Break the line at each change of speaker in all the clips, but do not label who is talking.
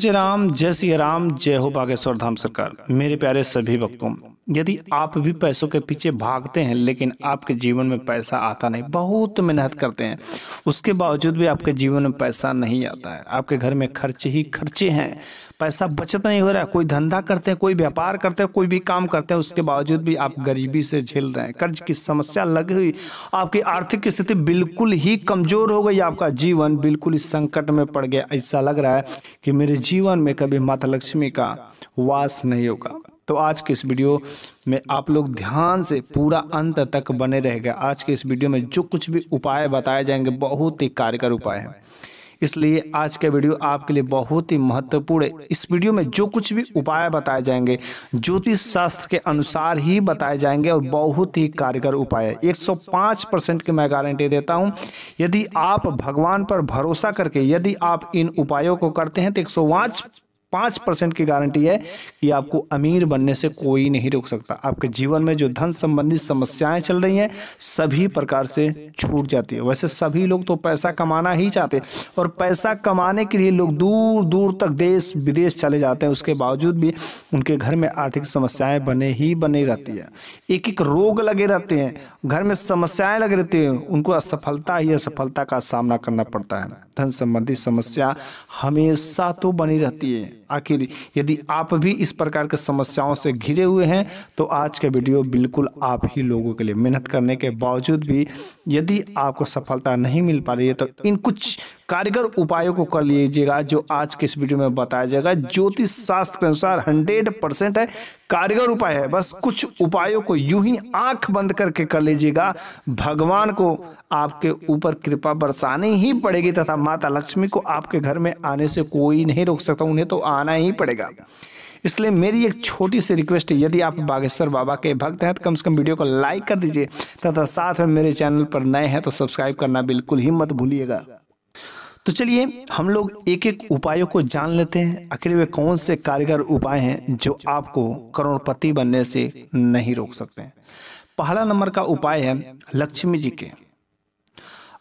जय राम जय सिया राम जय हो बागेश्वर धाम सरकार मेरे प्यारे सभी भक्तों यदि आप भी पैसों के पीछे भागते हैं लेकिन आपके जीवन में पैसा आता नहीं बहुत मेहनत करते हैं उसके बावजूद भी आपके जीवन में पैसा नहीं आता है आपके घर में खर्चे ही खर्चे हैं पैसा बचत नहीं हो रहा है कोई धंधा करते हैं कोई व्यापार करते हैं कोई भी काम करते हैं उसके बावजूद भी आप गरीबी से झेल रहे हैं कर्ज की समस्या लगी हुई आपकी आर्थिक स्थिति बिल्कुल ही कमज़ोर हो गई आपका जीवन बिल्कुल ही संकट में पड़ गया ऐसा लग रहा है कि मेरे जीवन में कभी माता लक्ष्मी का वास नहीं होगा तो आज के इस वीडियो में आप लोग ध्यान से पूरा अंत तक बने रहेगा आज के इस वीडियो में जो कुछ भी उपाय बताए जाएंगे बहुत ही कारगर उपाय हैं इसलिए आज का वीडियो आपके लिए बहुत ही महत्वपूर्ण है इस वीडियो में जो कुछ भी उपाय बताए जाएंगे ज्योतिष शास्त्र के अनुसार ही बताए जाएंगे और बहुत ही कारगर उपाय है 105 परसेंट की मैं गारंटी देता हूं यदि आप भगवान पर भरोसा करके यदि आप इन उपायों को करते हैं तो एक पाँच परसेंट की गारंटी है कि आपको अमीर बनने से कोई नहीं रोक सकता आपके जीवन में जो धन संबंधी समस्याएं चल रही हैं सभी प्रकार से छूट जाती है वैसे सभी लोग तो पैसा कमाना ही चाहते और पैसा कमाने के लिए लोग दूर दूर तक देश विदेश चले जाते हैं उसके बावजूद भी उनके घर में आर्थिक समस्याएँ बने ही बने रहती है एक एक रोग लगे रहते हैं घर में समस्याएँ लगे रहती हैं उनको असफलता ही असफलता का सामना करना पड़ता है धन संबंधी समस्या हमेशा तो बनी रहती है आखिर यदि आप भी इस प्रकार के समस्याओं से घिरे हुए हैं तो आज का वीडियो बिल्कुल आप ही लोगों के लिए मेहनत करने के बावजूद भी यदि आपको सफलता नहीं मिल पा रही है तो इन कुछ कारगर उपायों को कर लीजिएगा जो आज के इस वीडियो में बताया जाएगा ज्योतिष शास्त्र के अनुसार हंड्रेड परसेंट है कारगर उपाय है बस कुछ उपायों को यूं ही आंख बंद करके कर लीजिएगा भगवान को आपके ऊपर कृपा बरसानी ही पड़ेगी तथा माता लक्ष्मी को आपके घर में आने से कोई नहीं रोक सकता उन्हें तो आना ही पड़ेगा इसलिए मेरी एक छोटी सी रिक्वेस्ट है यदि आप बागेश्वर बाबा के भक्त हैं तो कम से कम वीडियो को लाइक कर दीजिए तथा साथ में मेरे चैनल पर नए हैं तो सब्सक्राइब करना बिल्कुल ही मत भूलिएगा तो चलिए हम लोग एक एक उपायों को जान लेते हैं आखिर वे कौन से कारगर उपाय हैं जो आपको करोड़पति बनने से नहीं रोक सकते हैं पहला नंबर का उपाय है लक्ष्मी जी के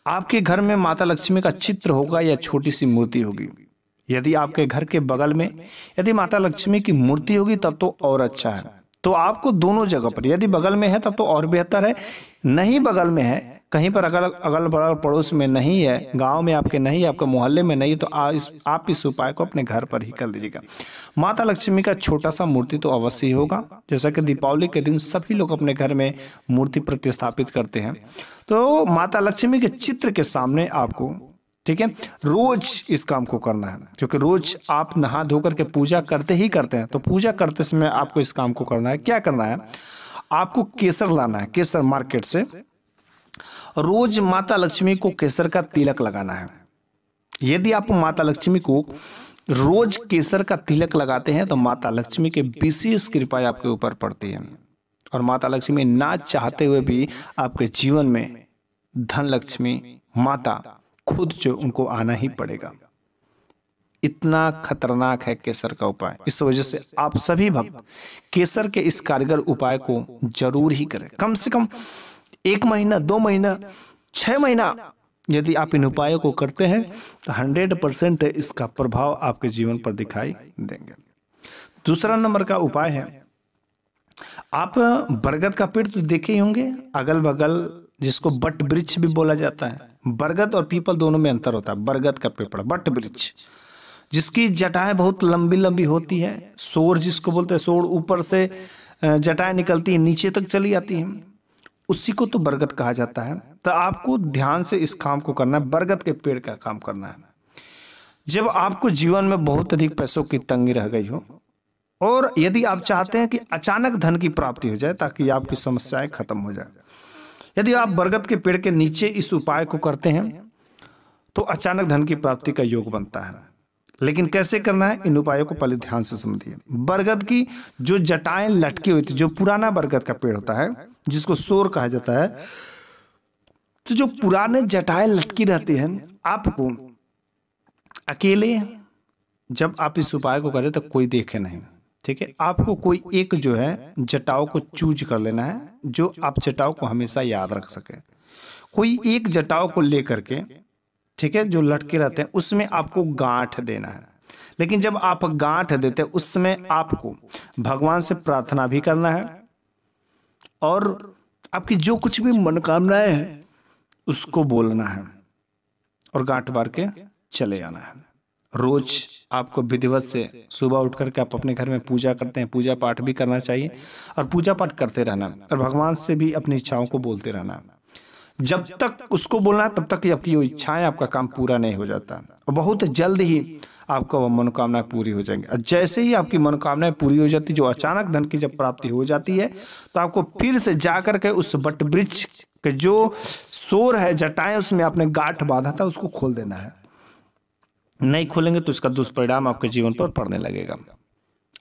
आपके घर में माता लक्ष्मी का चित्र होगा या छोटी सी मूर्ति होगी यदि आपके घर के बगल में यदि माता लक्ष्मी की मूर्ति होगी तब तो और अच्छा है तो आपको दोनों जगह पर यदि बगल में है तब तो और बेहतर है नहीं बगल में है कहीं पर अगर अगल बगल पड़ोस में नहीं है गांव में आपके नहीं आपके मोहल्ले में नहीं तो आ, इस, आप इस उपाय को अपने घर पर ही कर लीजिएगा माता लक्ष्मी का छोटा सा मूर्ति तो अवश्य ही होगा जैसा कि दीपावली के दिन सभी लोग अपने घर में मूर्ति प्रतिस्थापित करते हैं तो माता लक्ष्मी के चित्र के सामने आपको ठीक है रोज इस काम को करना है क्योंकि रोज आप नहा धोकर के पूजा करते ही करते हैं तो पूजा करते समय आपको इस काम को करना है क्या करना है आपको केसर लाना है केसर मार्केट से रोज माता लक्ष्मी को केसर का तिलक लगाना है यदि आप माता लक्ष्मी को रोज केसर का तिलक लगाते हैं तो माता लक्ष्मी के विशेष कृपा आपके ऊपर पड़ती है और माता लक्ष्मी ना चाहते हुए भी आपके जीवन में धन लक्ष्मी माता खुद जो उनको आना ही पड़ेगा इतना खतरनाक है केसर का उपाय इस वजह से आप सभी भक्त केसर के इस कारगर उपाय को जरूर ही करें कम से कम एक महीना दो महीना छः महीना यदि आप इन उपायों को करते हैं तो हंड्रेड परसेंट इसका प्रभाव आपके जीवन पर दिखाई देंगे दूसरा नंबर का उपाय है आप बरगद का पेड़ तो देखे ही होंगे अगल बगल जिसको बट वृक्ष भी बोला जाता है बरगद और पीपल दोनों में अंतर होता है बरगद का पेड़ बट वृक्ष जिसकी जटाएं बहुत लंबी लंबी होती है शोर जिसको बोलते हैं सोर ऊपर से जटाएं निकलती है नीचे तक चली जाती हैं उसी को तो बरगद कहा जाता है तो आपको ध्यान से इस काम को करना है बरगद के पेड़ का काम करना है जब आपको जीवन में बहुत अधिक पैसों की तंगी रह गई हो और यदि आप चाहते हैं कि अचानक धन की प्राप्ति हो जाए ताकि आपकी समस्याएं खत्म हो जाए यदि आप बरगद के पेड़ के नीचे इस उपाय को करते हैं तो अचानक धन की प्राप्ति का योग बनता है लेकिन कैसे करना है इन उपायों को पहले ध्यान से समझिए बरगद की जो जटाएं लटकी हुई थी जो पुराना बरगद का पेड़ होता है जिसको सोर कहा जाता है तो जो पुराने जटाएं लटकी रहती हैं आपको अकेले जब आप इस उपाय को करें तो कोई देखे नहीं ठीक है आपको कोई एक जो है जटाओ को चूज कर लेना है जो आप जटाओ को हमेशा याद रख सके कोई एक जटाओ को लेकर के ठीक है जो लटके रहते हैं उसमें आपको गांठ देना है लेकिन जब आप गांठ देते हैं उसमें आपको भगवान से प्रार्थना भी करना है और आपकी जो कुछ भी मनोकामनाएं हैं उसको बोलना है और गांठ बार के चले जाना है रोज आपको विधिवत से सुबह उठ करके आप अपने घर में पूजा करते हैं पूजा पाठ भी करना चाहिए और पूजा पाठ करते रहना और भगवान से भी अपनी इच्छाओं को बोलते रहना है जब तक उसको बोलना है तब तक आपकी वो इच्छाएं आपका काम पूरा नहीं हो जाता और बहुत जल्द ही आपका वो मनोकामना पूरी हो जाएंगी जैसे ही आपकी मनोकामनाएं पूरी हो जाती जो अचानक धन की जब प्राप्ति हो जाती है तो आपको फिर से जा कर के उस बट ब्रिज के जो शोर है जटाएं उसमें आपने गांठ बांधा था उसको खोल देना है नहीं खोलेंगे तो इसका दुष्परिणाम आपके जीवन पर पड़ने लगेगा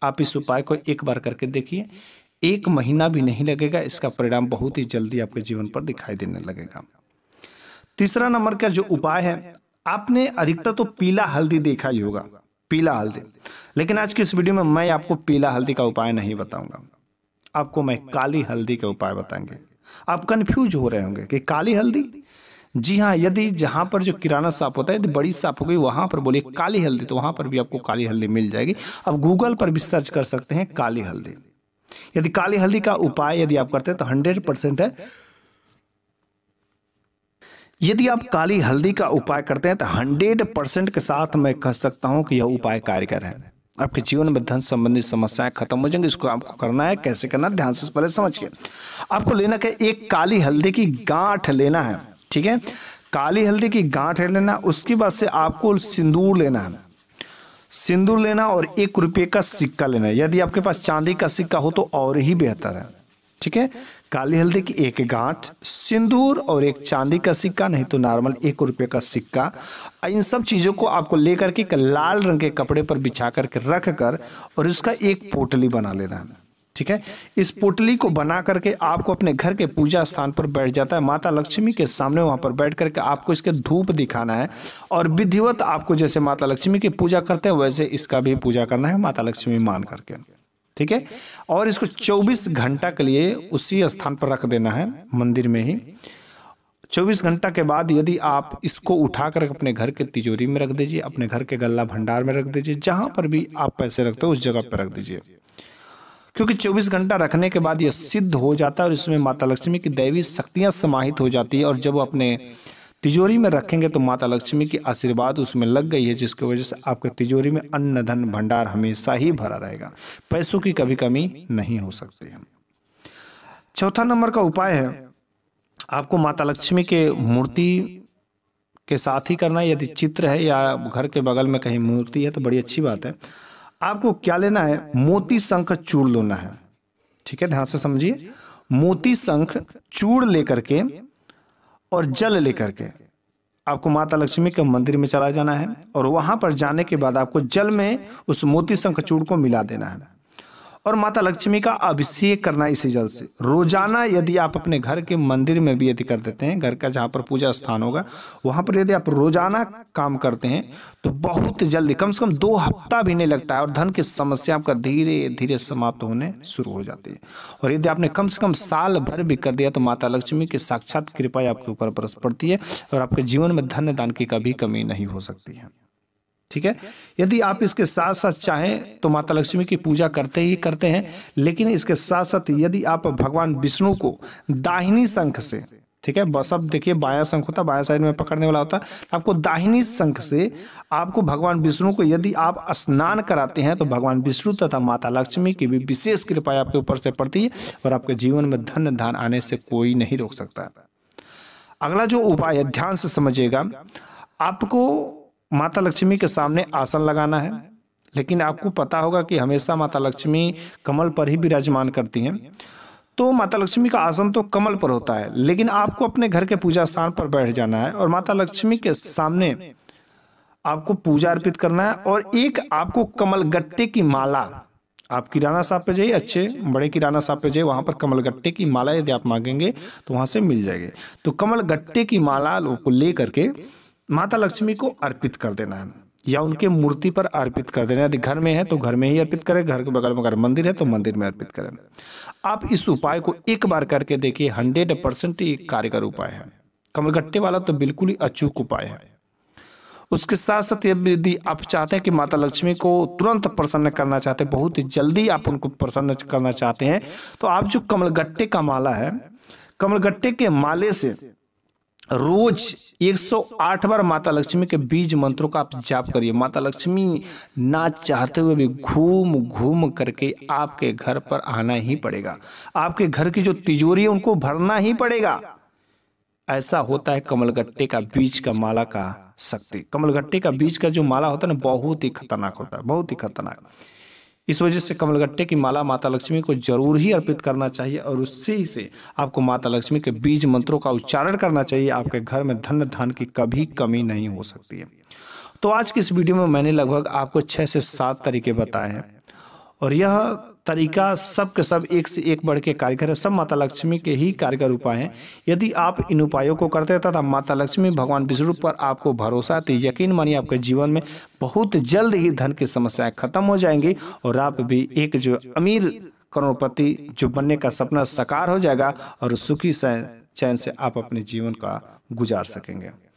आप इस उपाय को एक बार करके देखिए एक महीना भी नहीं लगेगा इसका परिणाम बहुत ही जल्दी आपके जीवन पर दिखाई देने लगेगा तीसरा नंबर का जो उपाय है आपने अधिकतर तो पीला हल्दी देखा ही होगा पीला हल्दी लेकिन आज की इस वीडियो में मैं आपको पीला हल्दी का उपाय नहीं बताऊंगा आपको मैं काली हल्दी का उपाय बताएंगे आप कन्फ्यूज हो रहे होंगे कि काली हल्दी जी हाँ यदि जहाँ पर जो किराना साफ होता है यदि बड़ी साफ हो गई वहाँ पर बोलिए काली हल्दी तो वहाँ पर भी आपको काली हल्दी मिल जाएगी आप गूगल पर भी सर्च कर सकते हैं काली हल्दी यदि काली हल्दी का उपाय यदि आप करते हैं तो हंड्रेड परसेंट है यदि आप काली हल्दी का उपाय करते हैं तो हंड्रेड परसेंट के साथ मैं कह सकता हूं कि यह उपाय कारगर है आपके जीवन में धन संबंधी समस्याएं खत्म हो जाएंगी इसको आपको करना है कैसे करना ध्यान से पहले समझिए आपको लेना क्या एक काली हल्दी की गांठ लेना है ठीक है काली हल्दी की गांठ लेना उसके बाद से आपको सिंदूर लेना है सिंदूर लेना और एक रुपये का सिक्का लेना यदि आपके पास चांदी का सिक्का हो तो और ही बेहतर है ठीक है काली हल्दी की एक गांठ सिंदूर और एक चांदी का सिक्का नहीं तो नॉर्मल एक रुपये का सिक्का इन सब चीज़ों को आपको लेकर के लाल रंग के कपड़े पर बिछा करके रख कर और उसका एक पोटली बना लेना है ठीक है इस पुटली को बना करके आपको अपने घर के पूजा स्थान पर बैठ जाता है माता लक्ष्मी के सामने वहां पर बैठ करके आपको इसके धूप दिखाना है और विधिवत आपको जैसे माता लक्ष्मी की पूजा करते हैं वैसे इसका भी पूजा करना है माता लक्ष्मी मान करके ठीक है और इसको 24 घंटा के लिए उसी स्थान पर रख देना है मंदिर में ही 24 घंटा के बाद यदि आप इसको उठा कर अपने घर के तिजोरी में रख दीजिए अपने घर के गला भंडार में रख दीजिए जहाँ पर भी आप पैसे रखते हो उस जगह पर रख दीजिए क्योंकि 24 घंटा रखने के बाद यह सिद्ध हो जाता है और इसमें माता लक्ष्मी की दैवी शक्तियां समाहित हो जाती है और जब अपने तिजोरी में रखेंगे तो माता लक्ष्मी की आशीर्वाद उसमें लग गई है जिसकी वजह से आपके तिजोरी में अन्न धन भंडार हमेशा ही भरा रहेगा पैसों की कभी कमी नहीं हो सकती है चौथा नंबर का उपाय है आपको माता लक्ष्मी के मूर्ति के साथ ही करना यदि चित्र है या घर के बगल में कहीं मूर्ति है तो बड़ी अच्छी बात है आपको क्या लेना है मोती शंख चूड़ लेना है ठीक है ध्यान से समझिए मोती शंख चूड़ लेकर के और जल लेकर के आपको माता लक्ष्मी के मंदिर में चला जाना है और वहां पर जाने के बाद आपको जल में उस मोती शंख चूड़ को मिला देना है और माता लक्ष्मी का अभिषेक करना इसी जल से रोजाना यदि आप अपने घर के मंदिर में भी यदि कर देते हैं घर का जहाँ पर पूजा स्थान होगा वहाँ पर यदि आप रोजाना काम करते हैं तो बहुत जल्दी कम से कम दो हफ्ता भी नहीं लगता है और धन की समस्या आपका धीरे धीरे समाप्त होने शुरू हो जाती है और यदि आपने कम से कम साल भर भी कर दिया तो माता लक्ष्मी की साक्षात कृपा आपके ऊपर बरस पड़ती है और आपके जीवन में धन दान की कभी कमी नहीं हो सकती है ठीक है यदि आप इसके साथ साथ चाहें तो माता लक्ष्मी की पूजा करते ही करते हैं लेकिन इसके साथ साथ यदि आप भगवान विष्णु को दाहिनी शंख से ठीक है बस अब देखिए बाया शंख होता बाया साइड में पकड़ने वाला होता आपको दाहिनी शंख से आपको भगवान विष्णु को यदि आप स्नान कराते हैं तो भगवान विष्णु तथा माता लक्ष्मी की भी विशेष कृपा आपके ऊपर से पड़ती है और आपके जीवन में धन धान आने से कोई नहीं रोक सकता अगला जो उपाय है ध्यान से समझिएगा आपको माता लक्ष्मी के सामने आसन लगाना है लेकिन आपको पता होगा कि हमेशा माता लक्ष्मी कमल पर ही विराजमान करती हैं तो माता लक्ष्मी का आसन तो कमल पर होता है लेकिन आपको अपने घर के पूजा स्थान पर बैठ जाना है और माता लक्ष्मी के सामने आपको पूजा अर्पित करना है और एक आपको कमल गट्टे की माला आप किराना साहब पे जाइए अच्छे बड़े किराना साहब पे जाइए वहाँ पर कमल गट्टे की माला यदि आप मांगेंगे तो वहाँ से मिल जाएगी तो कमल गट्टे की माला को ले करके माता लक्ष्मी को अर्पित कर देना है या उनके मूर्ति पर अर्पित कर देना यदि घर में है तो घर में ही अर्पित करें घर के बगल में अगर मंदिर है तो मंदिर में अर्पित करें आप इस उपाय को एक बार करके देखिए हंड्रेड परसेंट ये कारगर उपाय है कमरगट्टे वाला तो बिल्कुल ही अचूक उपाय है उसके साथ साथ यदि आप चाहते हैं कि माता लक्ष्मी को तुरंत प्रसन्न करना चाहते हैं बहुत ही जल्दी आप उनको प्रसन्न करना चाहते हैं तो आप जो कमलगट्टे का माला है कमलगट्टे के माले से रोज 108 बार माता लक्ष्मी के बीज मंत्रों का आप जाप करिए माता लक्ष्मी ना चाहते हुए भी घूम घूम करके आपके घर पर आना ही पड़ेगा आपके घर की जो तिजोरी है उनको भरना ही पड़ेगा ऐसा होता है कमलगट्टे का बीज का माला का शक्ति कमलगट्टे का बीज का जो माला होता है ना बहुत ही खतरनाक होता है बहुत ही खतरनाक इस वजह से कमलगट्टे की माला माता लक्ष्मी को जरूर ही अर्पित करना चाहिए और उससे ही से आपको माता लक्ष्मी के बीज मंत्रों का उच्चारण करना चाहिए आपके घर में धन धान की कभी कमी नहीं हो सकती है तो आज की इस वीडियो में मैंने लगभग आपको छः से सात तरीके बताए हैं और यह तरीका सब के सब एक से एक बढ़ के कार्यकर है सब माता लक्ष्मी के ही कार्यकर उपाय हैं यदि आप इन उपायों को करते हैं तथा माता लक्ष्मी भगवान विष्णु पर आपको भरोसा है तो यकीन मानिए आपके जीवन में बहुत जल्द ही धन की समस्याएं खत्म हो जाएंगी और आप भी एक जो अमीर करोड़पति जो बनने का सपना साकार हो जाएगा और सुखी चैन से आप अपने जीवन का गुजार सकेंगे